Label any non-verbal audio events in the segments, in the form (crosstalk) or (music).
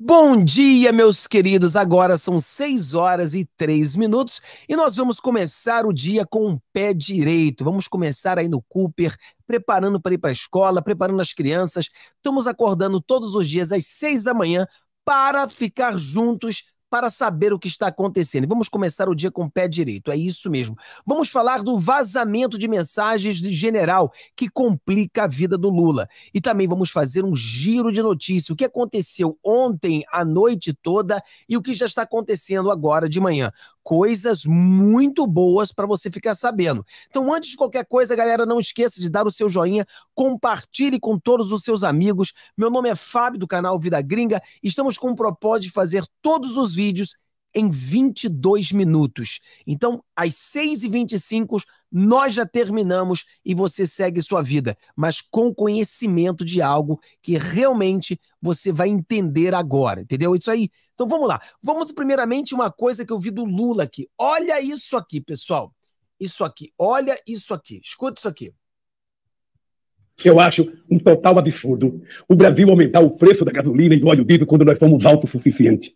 Bom dia, meus queridos. Agora são 6 horas e 3 minutos e nós vamos começar o dia com o pé direito. Vamos começar aí no Cooper, preparando para ir para a escola, preparando as crianças. Estamos acordando todos os dias às 6 da manhã para ficar juntos para saber o que está acontecendo. Vamos começar o dia com o pé direito, é isso mesmo. Vamos falar do vazamento de mensagens de general que complica a vida do Lula. E também vamos fazer um giro de notícia, o que aconteceu ontem a noite toda e o que já está acontecendo agora de manhã coisas muito boas para você ficar sabendo. Então, antes de qualquer coisa, galera, não esqueça de dar o seu joinha, compartilhe com todos os seus amigos. Meu nome é Fábio, do canal Vida Gringa. Estamos com o propósito de fazer todos os vídeos em 22 minutos. Então, às 6h25, nós já terminamos e você segue sua vida, mas com conhecimento de algo que realmente você vai entender agora, entendeu? Isso aí então vamos lá. Vamos primeiramente uma coisa que eu vi do Lula aqui. Olha isso aqui, pessoal. Isso aqui. Olha isso aqui. Escuta isso aqui. eu acho um total absurdo o Brasil aumentar o preço da gasolina e do óleo diesel quando nós somos autossuficientes.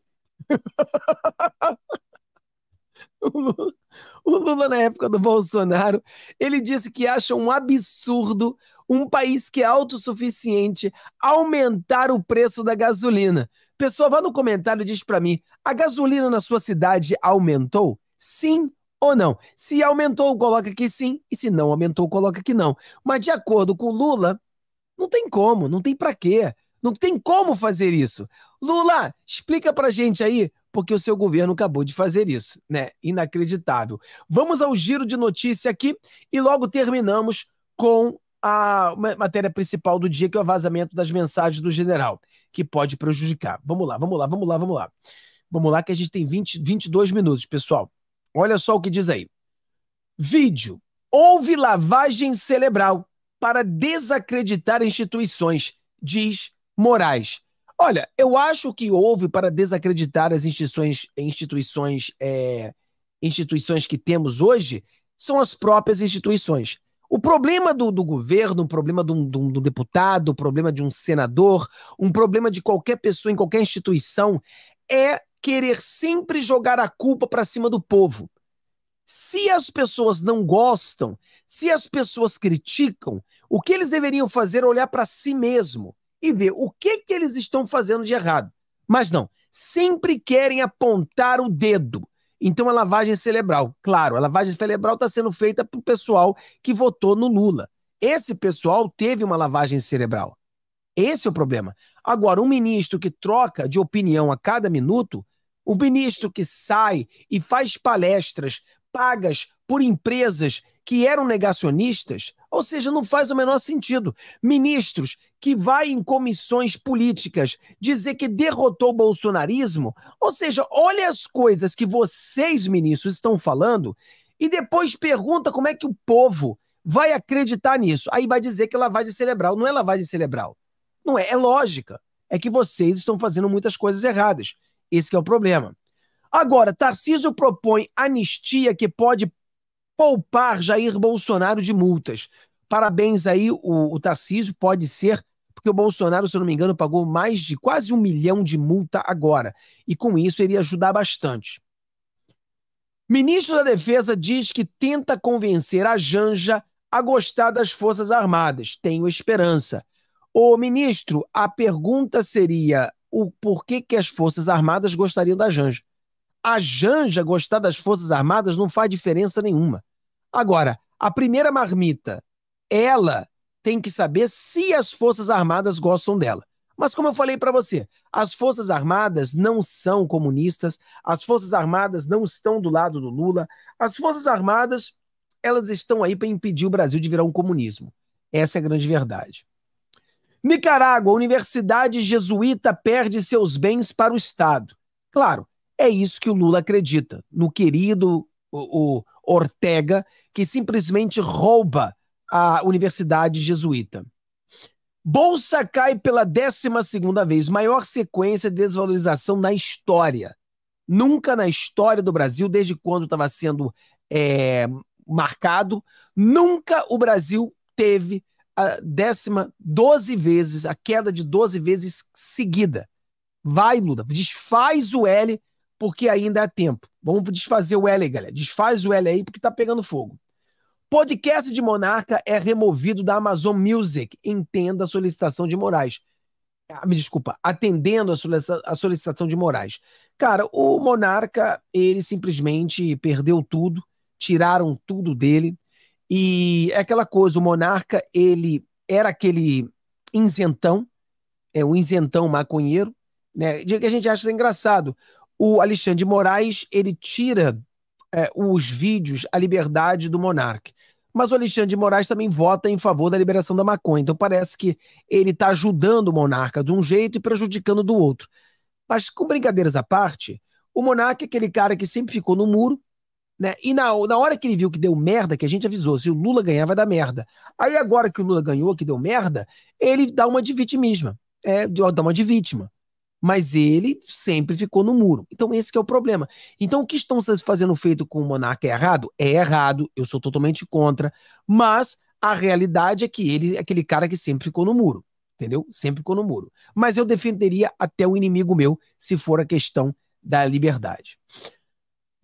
(laughs) o, Lula, o Lula, na época do Bolsonaro, ele disse que acha um absurdo um país que é autossuficiente aumentar o preço da gasolina. Pessoal, vá no comentário e diz para mim: a gasolina na sua cidade aumentou? Sim ou não? Se aumentou, coloca que sim, e se não aumentou, coloca que não. Mas de acordo com Lula, não tem como, não tem para quê. Não tem como fazer isso. Lula, explica pra gente aí, porque o seu governo acabou de fazer isso, né? Inacreditável. Vamos ao giro de notícia aqui e logo terminamos com a matéria principal do dia, que é o vazamento das mensagens do general, que pode prejudicar. Vamos lá, vamos lá, vamos lá, vamos lá. Vamos lá, que a gente tem 20, 22 minutos, pessoal. Olha só o que diz aí. Vídeo. Houve lavagem cerebral para desacreditar instituições, diz Moraes. Olha, eu acho que houve para desacreditar as instituições, instituições, é, instituições que temos hoje, são as próprias instituições. O problema do, do governo, o problema do, do, do deputado, o problema de um senador, um problema de qualquer pessoa em qualquer instituição é querer sempre jogar a culpa para cima do povo. Se as pessoas não gostam, se as pessoas criticam, o que eles deveriam fazer é olhar para si mesmo e ver o que, que eles estão fazendo de errado. Mas não, sempre querem apontar o dedo. Então a lavagem cerebral, claro, a lavagem cerebral está sendo feita para o pessoal que votou no Lula. Esse pessoal teve uma lavagem cerebral. Esse é o problema. Agora, um ministro que troca de opinião a cada minuto, um ministro que sai e faz palestras pagas por empresas que eram negacionistas, ou seja, não faz o menor sentido. Ministros que vai em comissões políticas dizer que derrotou o bolsonarismo, ou seja, olha as coisas que vocês, ministros, estão falando e depois pergunta como é que o povo vai acreditar nisso. Aí vai dizer que lavagem cerebral. Não é lavagem cerebral. Não é, é lógica. É que vocês estão fazendo muitas coisas erradas. Esse é o problema. Agora, Tarcísio propõe anistia que pode poupar Jair Bolsonaro de multas. Parabéns aí, o, o Tarcísio pode ser, porque o Bolsonaro, se eu não me engano, pagou mais de quase um milhão de multa agora. E com isso ele ia ajudar bastante. Ministro da Defesa diz que tenta convencer a Janja a gostar das Forças Armadas. Tenho esperança. Ô, ministro, a pergunta seria o porquê que as Forças Armadas gostariam da Janja a Janja gostar das Forças Armadas não faz diferença nenhuma. Agora, a primeira marmita, ela tem que saber se as Forças Armadas gostam dela. Mas como eu falei para você, as Forças Armadas não são comunistas, as Forças Armadas não estão do lado do Lula, as Forças Armadas, elas estão aí para impedir o Brasil de virar um comunismo. Essa é a grande verdade. Nicarágua, Universidade Jesuíta perde seus bens para o Estado. Claro, é isso que o Lula acredita, no querido o, o Ortega, que simplesmente rouba a Universidade Jesuíta. Bolsa cai pela 12 vez, maior sequência de desvalorização na história. Nunca na história do Brasil, desde quando estava sendo é, marcado, nunca o Brasil teve a décima 12 vezes, a queda de 12 vezes seguida. Vai, Lula, desfaz o L porque ainda há tempo. Vamos desfazer o L aí, galera. Desfaz o L aí, porque tá pegando fogo. Podcast de Monarca é removido da Amazon Music. Entenda a solicitação de Moraes. Ah, me desculpa, atendendo a solicitação de Moraes. Cara, o Monarca, ele simplesmente perdeu tudo, tiraram tudo dele. E é aquela coisa, o Monarca, ele era aquele isentão, é um isentão maconheiro, né? Que a gente acha engraçado o Alexandre de Moraes ele tira é, os vídeos, a liberdade do monarca. Mas o Alexandre de Moraes também vota em favor da liberação da maconha. Então parece que ele está ajudando o monarca de um jeito e prejudicando do outro. Mas com brincadeiras à parte, o monarca é aquele cara que sempre ficou no muro, né? E na, na hora que ele viu que deu merda, que a gente avisou, se o Lula ganhar vai dar merda. Aí agora que o Lula ganhou, que deu merda, ele dá uma de vitimismo. É, dá uma de vítima mas ele sempre ficou no muro. Então esse é o problema. Então o que estão fazendo feito com o monarca é errado? É errado, eu sou totalmente contra, mas a realidade é que ele é aquele cara que sempre ficou no muro, entendeu? Sempre ficou no muro. Mas eu defenderia até o inimigo meu se for a questão da liberdade.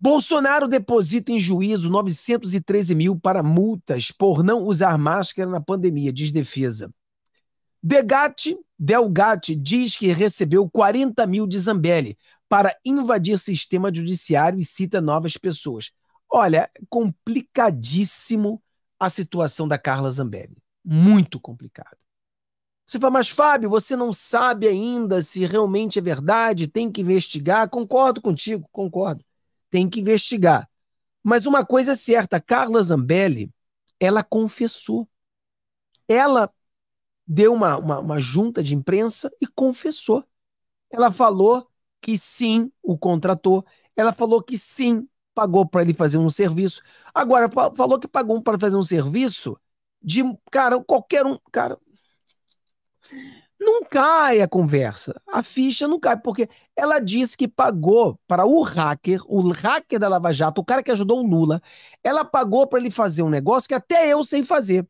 Bolsonaro deposita em juízo 913 mil para multas por não usar máscara na pandemia, diz defesa. Degatti, Delgatti diz que recebeu 40 mil de Zambelli para invadir sistema judiciário e cita novas pessoas. Olha, complicadíssimo a situação da Carla Zambelli. Muito complicado. Você fala, mas Fábio, você não sabe ainda se realmente é verdade, tem que investigar. Concordo contigo, concordo. Tem que investigar. Mas uma coisa é certa, Carla Zambelli, ela confessou. Ela deu uma, uma, uma junta de imprensa e confessou. Ela falou que sim, o contratou. Ela falou que sim, pagou para ele fazer um serviço. Agora, falou que pagou para fazer um serviço de, cara, qualquer um. Cara. Não cai a conversa. A ficha não cai, porque ela disse que pagou para o hacker, o hacker da Lava Jato, o cara que ajudou o Lula, ela pagou para ele fazer um negócio que até eu sei fazer.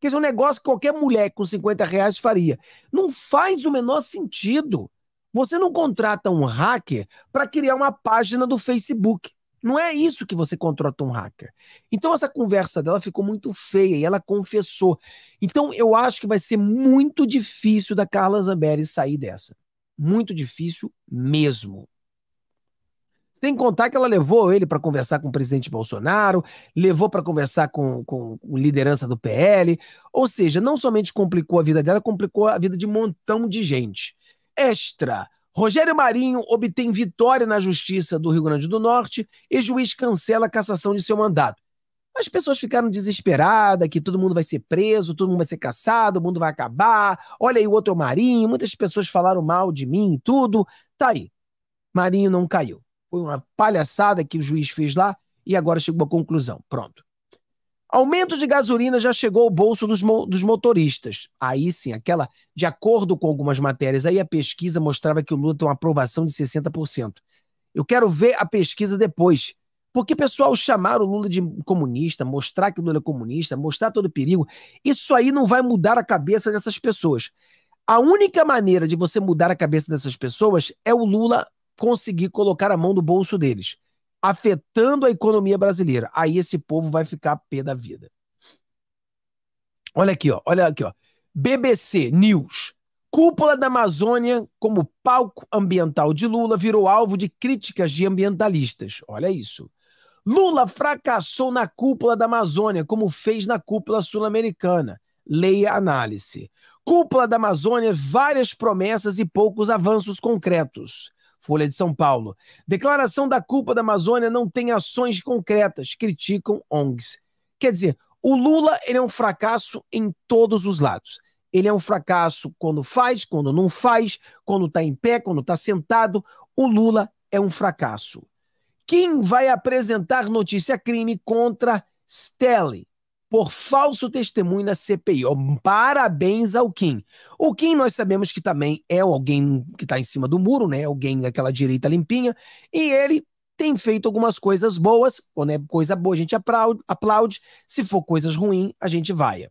Que dizer, é um negócio que qualquer mulher com 50 reais faria. Não faz o menor sentido. Você não contrata um hacker para criar uma página do Facebook. Não é isso que você contrata um hacker. Então, essa conversa dela ficou muito feia e ela confessou. Então, eu acho que vai ser muito difícil da Carla Zambelli sair dessa. Muito difícil mesmo. Sem contar que ela levou ele para conversar com o presidente Bolsonaro, levou para conversar com, com liderança do PL. Ou seja, não somente complicou a vida dela, complicou a vida de um montão de gente. Extra. Rogério Marinho obtém vitória na Justiça do Rio Grande do Norte e juiz cancela a cassação de seu mandato. As pessoas ficaram desesperadas, que todo mundo vai ser preso, todo mundo vai ser caçado, o mundo vai acabar. Olha aí o outro Marinho, muitas pessoas falaram mal de mim e tudo. Tá aí. Marinho não caiu foi uma palhaçada que o juiz fez lá e agora chegou à conclusão. Pronto. Aumento de gasolina já chegou ao bolso dos, mo dos motoristas. Aí sim, aquela, de acordo com algumas matérias, aí a pesquisa mostrava que o Lula tem uma aprovação de 60%. Eu quero ver a pesquisa depois. Porque, pessoal, chamar o Lula de comunista, mostrar que o Lula é comunista, mostrar todo o perigo, isso aí não vai mudar a cabeça dessas pessoas. A única maneira de você mudar a cabeça dessas pessoas é o Lula conseguir colocar a mão no bolso deles, afetando a economia brasileira. Aí esse povo vai ficar a pé da vida. Olha aqui, ó, olha aqui, ó. BBC News. Cúpula da Amazônia como palco ambiental de Lula virou alvo de críticas de ambientalistas. Olha isso. Lula fracassou na cúpula da Amazônia, como fez na cúpula sul-americana. Leia análise. Cúpula da Amazônia, várias promessas e poucos avanços concretos. Folha de São Paulo. Declaração da culpa da Amazônia não tem ações concretas, criticam ONGs. Quer dizer, o Lula ele é um fracasso em todos os lados. Ele é um fracasso quando faz, quando não faz, quando está em pé, quando está sentado. O Lula é um fracasso. Quem vai apresentar notícia crime contra Stelly, por falso testemunho na CPI. Oh, parabéns ao Kim. O Kim, nós sabemos que também é alguém que está em cima do muro, né? Alguém daquela direita limpinha. E ele tem feito algumas coisas boas. Quando é coisa boa, a gente aplaude. Se for coisas ruins, a gente vai.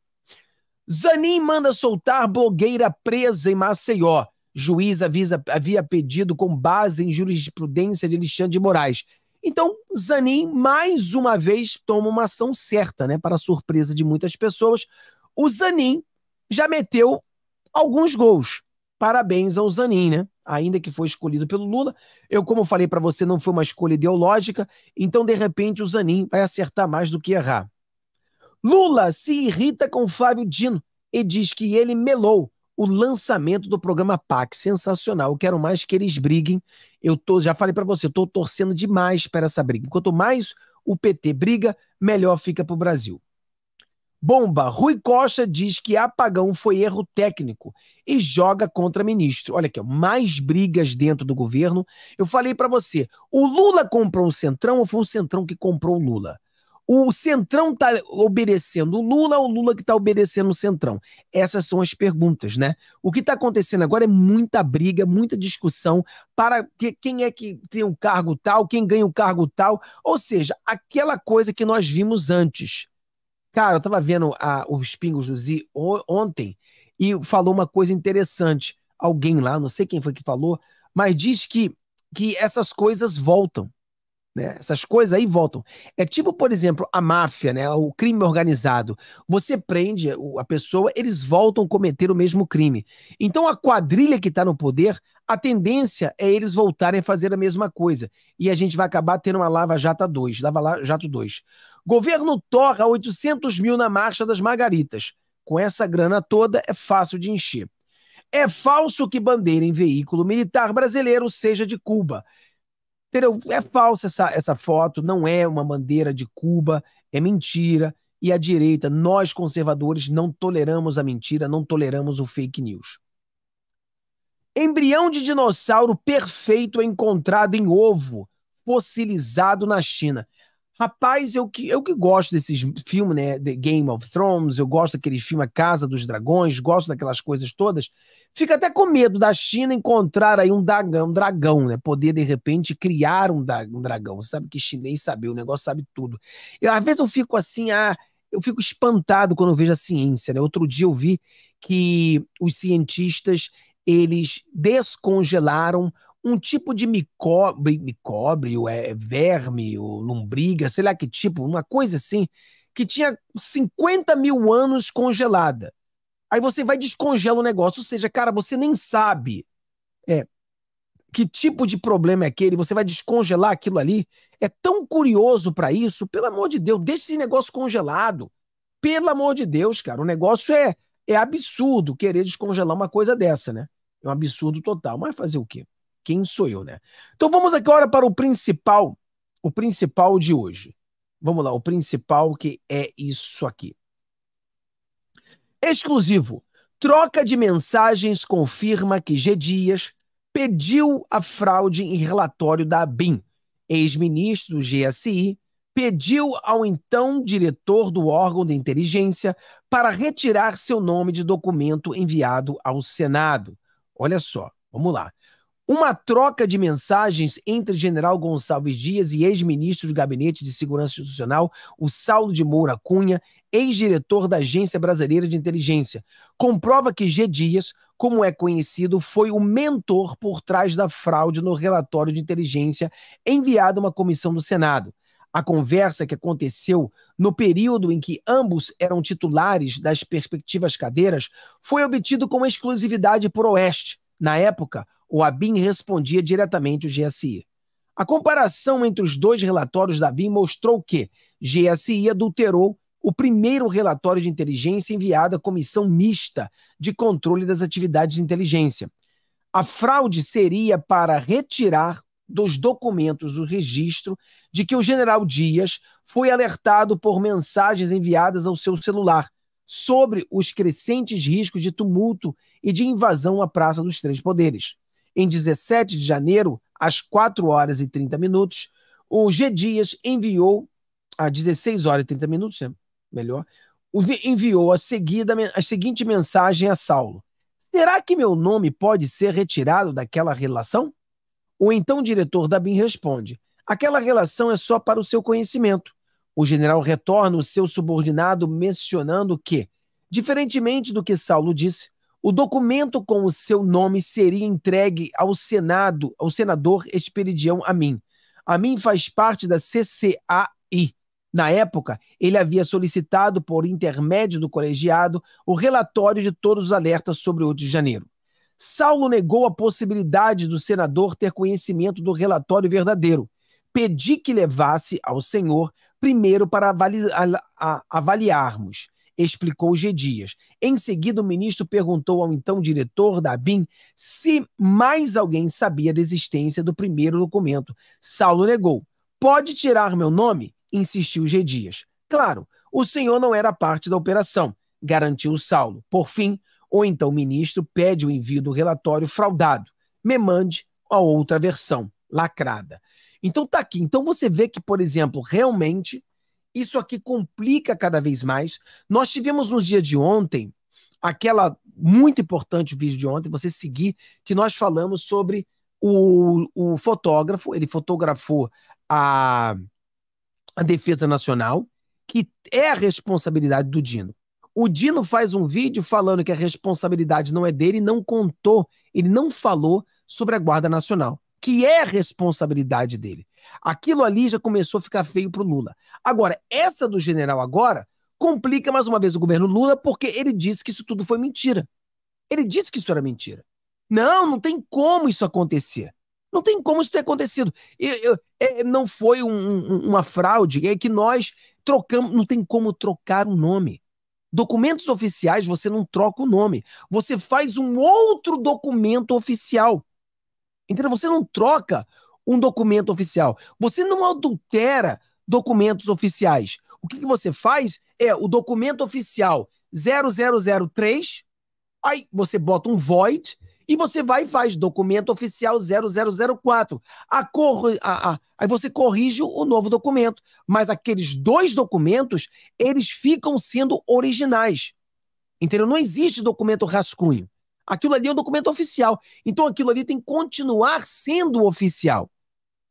Zanin manda soltar blogueira presa em Maceió. Juiz avisa, havia pedido com base em jurisprudência de Alexandre de Moraes. Então, Zanin mais uma vez toma uma ação certa, né? Para a surpresa de muitas pessoas, o Zanin já meteu alguns gols. Parabéns ao Zanin, né? Ainda que foi escolhido pelo Lula, eu como falei para você, não foi uma escolha ideológica, então de repente o Zanin vai acertar mais do que errar. Lula se irrita com Flávio Dino e diz que ele melou o lançamento do programa PAC. Sensacional. Eu quero mais que eles briguem. Eu tô, já falei para você, estou torcendo demais para essa briga. Quanto mais o PT briga, melhor fica para o Brasil. Bomba. Rui Costa diz que apagão foi erro técnico e joga contra ministro. Olha aqui, mais brigas dentro do governo. Eu falei para você, o Lula comprou o Centrão ou foi o Centrão que comprou o Lula? O Centrão está obedecendo o Lula ou o Lula que está obedecendo o Centrão? Essas são as perguntas, né? O que está acontecendo agora é muita briga, muita discussão para que, quem é que tem o um cargo tal, quem ganha o um cargo tal. Ou seja, aquela coisa que nós vimos antes. Cara, eu estava vendo a, os Pingos do Z ontem e falou uma coisa interessante. Alguém lá, não sei quem foi que falou, mas diz que, que essas coisas voltam. Né? Essas coisas aí voltam. É tipo, por exemplo, a máfia, né? o crime organizado. Você prende a pessoa, eles voltam a cometer o mesmo crime. Então, a quadrilha que está no poder, a tendência é eles voltarem a fazer a mesma coisa. E a gente vai acabar tendo uma Lava Jato 2. Lava Jato 2. Governo torra 800 mil na Marcha das Margaritas. Com essa grana toda, é fácil de encher. É falso que bandeira em veículo militar brasileiro seja de Cuba. Entendeu? É falsa essa, essa foto, não é uma bandeira de Cuba, é mentira. E a direita, nós conservadores, não toleramos a mentira, não toleramos o fake news. Embrião de dinossauro perfeito encontrado em ovo, fossilizado na China. Rapaz, eu que, eu que gosto desses filmes, né? The Game of Thrones, eu gosto daqueles filmes A Casa dos Dragões, gosto daquelas coisas todas. Fica até com medo da China encontrar aí um dragão, um dragão né? Poder, de repente, criar um, um dragão. Você sabe que chinês sabe, o negócio sabe tudo. Eu, às vezes eu fico assim, ah, eu fico espantado quando eu vejo a ciência, né? Outro dia eu vi que os cientistas, eles descongelaram um tipo de micobre, micobre ou é, é, verme, ou lombriga, sei lá que tipo, uma coisa assim, que tinha 50 mil anos congelada. Aí você vai descongela o negócio, ou seja, cara, você nem sabe é, que tipo de problema é aquele, você vai descongelar aquilo ali. É tão curioso para isso, pelo amor de Deus, deixa esse negócio congelado. Pelo amor de Deus, cara, o negócio é, é absurdo querer descongelar uma coisa dessa, né? É um absurdo total, mas fazer o quê? quem sou eu, né? Então vamos agora para o principal, o principal de hoje. Vamos lá, o principal que é isso aqui. Exclusivo. Troca de mensagens confirma que G. Dias pediu a fraude em relatório da BIM. Ex-ministro do GSI pediu ao então diretor do órgão de inteligência para retirar seu nome de documento enviado ao Senado. Olha só, vamos lá. Uma troca de mensagens entre general Gonçalves Dias e ex-ministro do Gabinete de Segurança Institucional, o Saulo de Moura Cunha, ex-diretor da Agência Brasileira de Inteligência, comprova que G. Dias, como é conhecido, foi o mentor por trás da fraude no relatório de inteligência enviado a uma comissão do Senado. A conversa que aconteceu no período em que ambos eram titulares das perspectivas cadeiras foi obtido com exclusividade por Oeste. Na época, o ABIN respondia diretamente o GSI. A comparação entre os dois relatórios da ABIN mostrou que GSI adulterou o primeiro relatório de inteligência enviado à Comissão Mista de Controle das Atividades de Inteligência. A fraude seria para retirar dos documentos o registro de que o general Dias foi alertado por mensagens enviadas ao seu celular sobre os crescentes riscos de tumulto e de invasão à Praça dos Três Poderes. Em 17 de janeiro, às 4 horas e 30 minutos, o G. Dias enviou, às 16 horas e 30 minutos, né? melhor, enviou a, seguida, a seguinte mensagem a Saulo: Será que meu nome pode ser retirado daquela relação? O então diretor da BIM responde: Aquela relação é só para o seu conhecimento. O general retorna o seu subordinado mencionando que, diferentemente do que Saulo disse, o documento com o seu nome seria entregue ao Senado, ao senador Esperidião Amin. Amin faz parte da CCAI. Na época, ele havia solicitado, por intermédio do colegiado, o relatório de todos os alertas sobre o 8 de janeiro. Saulo negou a possibilidade do senador ter conhecimento do relatório verdadeiro. Pedi que levasse ao senhor primeiro para avali avaliarmos explicou G. Dias. Em seguida, o ministro perguntou ao então diretor da Bim se mais alguém sabia da existência do primeiro documento. Saulo negou. Pode tirar meu nome? insistiu G. Dias. Claro, o senhor não era parte da operação, garantiu Saulo. Por fim, o então ministro pede o envio do relatório fraudado. Me mande a outra versão, lacrada. Então tá aqui. Então você vê que, por exemplo, realmente isso aqui complica cada vez mais. Nós tivemos no dia de ontem aquela muito importante vídeo de ontem, você seguir, que nós falamos sobre o, o fotógrafo, ele fotografou a, a Defesa Nacional, que é a responsabilidade do Dino. O Dino faz um vídeo falando que a responsabilidade não é dele, não contou, ele não falou sobre a Guarda Nacional que é responsabilidade dele. Aquilo ali já começou a ficar feio para o Lula. Agora, essa do general agora complica mais uma vez o governo Lula porque ele disse que isso tudo foi mentira. Ele disse que isso era mentira. Não, não tem como isso acontecer. Não tem como isso ter acontecido. Eu, eu, é, não foi um, um, uma fraude, é que nós trocamos. Não tem como trocar o um nome. Documentos oficiais, você não troca o nome. Você faz um outro documento oficial. Entendeu? Você não troca um documento oficial. Você não adultera documentos oficiais. O que, que você faz é o documento oficial 0003, aí você bota um void e você vai e faz documento oficial 0004. A cor, a, a, aí você corrige o novo documento. Mas aqueles dois documentos, eles ficam sendo originais. Entendeu? Não existe documento rascunho. Aquilo ali é um documento oficial. Então aquilo ali tem que continuar sendo oficial.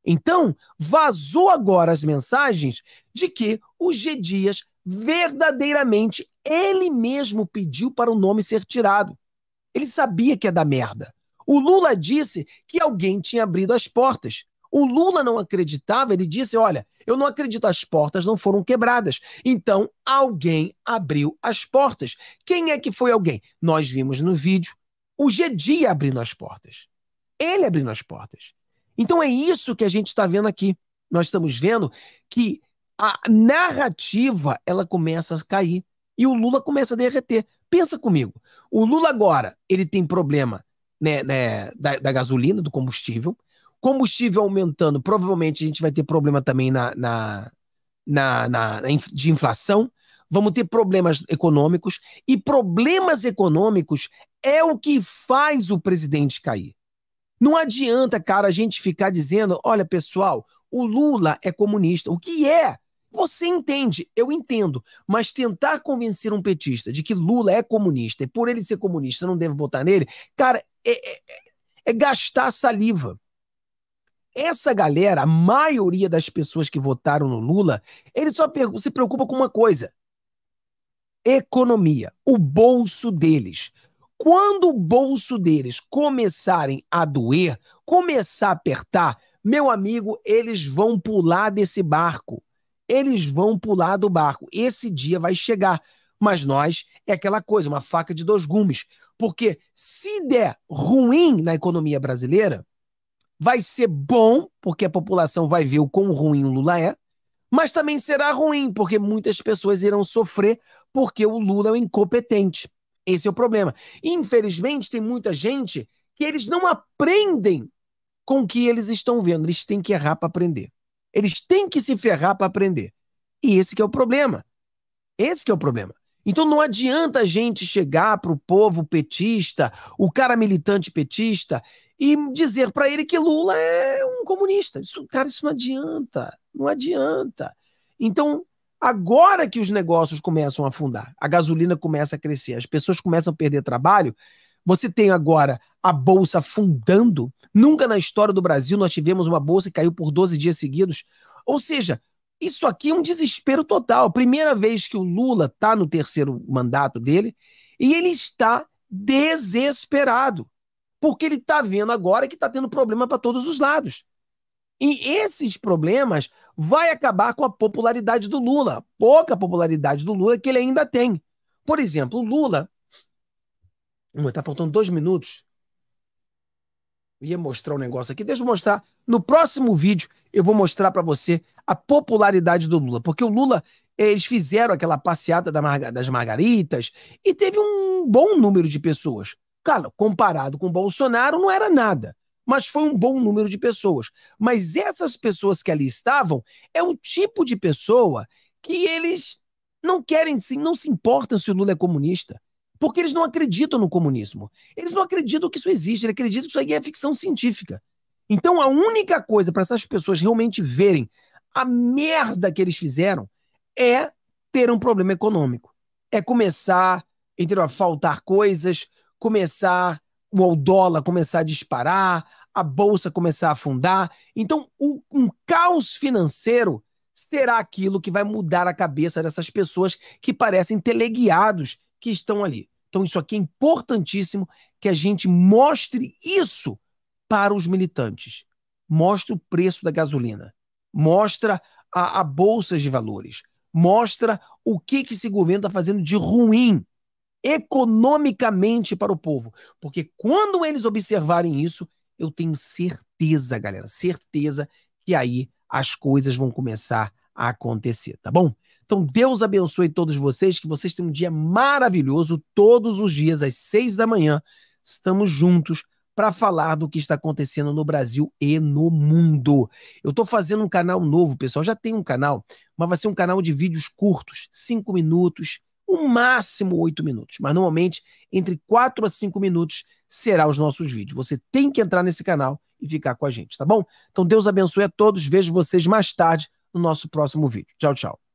Então, vazou agora as mensagens de que o G. Dias verdadeiramente ele mesmo pediu para o nome ser tirado. Ele sabia que ia dar merda. O Lula disse que alguém tinha abrido as portas. O Lula não acreditava, ele disse: Olha, eu não acredito, as portas não foram quebradas. Então, alguém abriu as portas. Quem é que foi alguém? Nós vimos no vídeo o Gedi é abrindo as portas. Ele é abrindo as portas. Então é isso que a gente está vendo aqui. Nós estamos vendo que a narrativa ela começa a cair e o Lula começa a derreter. Pensa comigo. O Lula agora ele tem problema né, né da, da, gasolina, do combustível. Combustível aumentando, provavelmente a gente vai ter problema também na, na, na, na de inflação vamos ter problemas econômicos, e problemas econômicos é o que faz o presidente cair. Não adianta, cara, a gente ficar dizendo: olha, pessoal, o Lula é comunista. O que é? Você entende, eu entendo, mas tentar convencer um petista de que Lula é comunista e por ele ser comunista não deve votar nele, cara, é, é, é gastar saliva. Essa galera, a maioria das pessoas que votaram no Lula, ele só se preocupa com uma coisa: economia, o bolso deles. Quando o bolso deles começarem a doer, começar a apertar, meu amigo, eles vão pular desse barco. Eles vão pular do barco. Esse dia vai chegar. Mas nós é aquela coisa, uma faca de dois gumes. Porque se der ruim na economia brasileira, vai ser bom, porque a população vai ver o quão ruim o Lula é, mas também será ruim, porque muitas pessoas irão sofrer porque o Lula é um incompetente. Esse é o problema. Infelizmente, tem muita gente que eles não aprendem com o que eles estão vendo. Eles têm que errar para aprender. Eles têm que se ferrar para aprender. E esse é o problema. Esse é o problema. Então não adianta a gente chegar para o povo petista, o cara militante petista, e dizer para ele que Lula é um comunista. Isso, cara, isso não adianta. Não adianta. Então, Agora que os negócios começam a afundar, a gasolina começa a crescer, as pessoas começam a perder trabalho, você tem agora a bolsa afundando. Nunca na história do Brasil nós tivemos uma bolsa que caiu por 12 dias seguidos. Ou seja, isso aqui é um desespero total. Primeira vez que o Lula está no terceiro mandato dele e ele está desesperado, porque ele está vendo agora que está tendo problema para todos os lados. E esses problemas vai acabar com a popularidade do Lula. Pouca popularidade do Lula que ele ainda tem. Por exemplo, o Lula. Está faltando dois minutos. Eu ia mostrar um negócio aqui. Deixa eu mostrar. No próximo vídeo, eu vou mostrar para você a popularidade do Lula. Porque o Lula, eles fizeram aquela passeada das margaritas e teve um bom número de pessoas. Cara, comparado com o Bolsonaro, não era nada mas foi um bom número de pessoas. Mas essas pessoas que ali estavam é um tipo de pessoa que eles não querem, não se importam se o Lula é comunista. Porque eles não acreditam no comunismo. Eles não acreditam que isso existe, eles acreditam que isso aí é ficção científica. Então a única coisa para essas pessoas realmente verem a merda que eles fizeram é ter um problema econômico. É começar, entendeu? A faltar coisas, começar o dólar começar a disparar, a bolsa começar a afundar. Então, um caos financeiro será aquilo que vai mudar a cabeça dessas pessoas que parecem teleguiados que estão ali. Então, isso aqui é importantíssimo que a gente mostre isso para os militantes. mostre o preço da gasolina, mostra a, a bolsa de valores, mostra o que, que esse governo está fazendo de ruim economicamente para o povo. Porque quando eles observarem isso, eu tenho certeza, galera, certeza que aí as coisas vão começar a acontecer, tá bom? Então, Deus abençoe todos vocês, que vocês tenham um dia maravilhoso todos os dias, às seis da manhã. Estamos juntos para falar do que está acontecendo no Brasil e no mundo. Eu estou fazendo um canal novo, pessoal. Já tem um canal, mas vai ser um canal de vídeos curtos, cinco minutos, o máximo oito minutos, mas normalmente entre quatro a cinco minutos será os nossos vídeos. Você tem que entrar nesse canal e ficar com a gente, tá bom? Então Deus abençoe a todos, vejo vocês mais tarde no nosso próximo vídeo. Tchau, tchau.